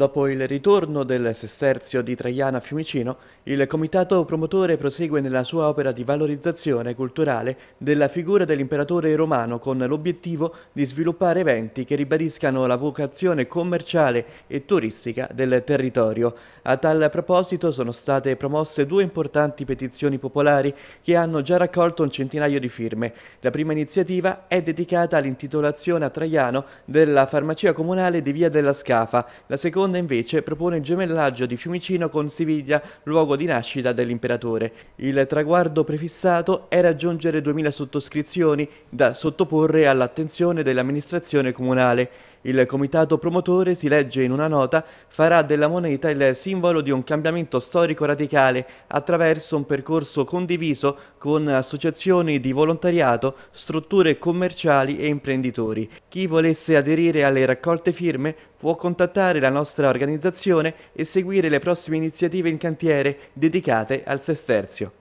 Dopo il ritorno del sesterzio di Traiana a Fiumicino, il comitato promotore prosegue nella sua opera di valorizzazione culturale della figura dell'imperatore romano con l'obiettivo di sviluppare eventi che ribadiscano la vocazione commerciale e turistica del territorio. A tal proposito sono state promosse due importanti petizioni popolari che hanno già raccolto un centinaio di firme. La prima iniziativa è dedicata all'intitolazione a Traiano della farmacia comunale di Via della Scafa, la seconda seconda invece propone il gemellaggio di Fiumicino con Siviglia, luogo di nascita dell'imperatore. Il traguardo prefissato è raggiungere 2000 sottoscrizioni da sottoporre all'attenzione dell'amministrazione comunale. Il comitato promotore, si legge in una nota, farà della moneta il simbolo di un cambiamento storico radicale attraverso un percorso condiviso con associazioni di volontariato, strutture commerciali e imprenditori. Chi volesse aderire alle raccolte firme può contattare la nostra organizzazione e seguire le prossime iniziative in cantiere dedicate al sesterzio.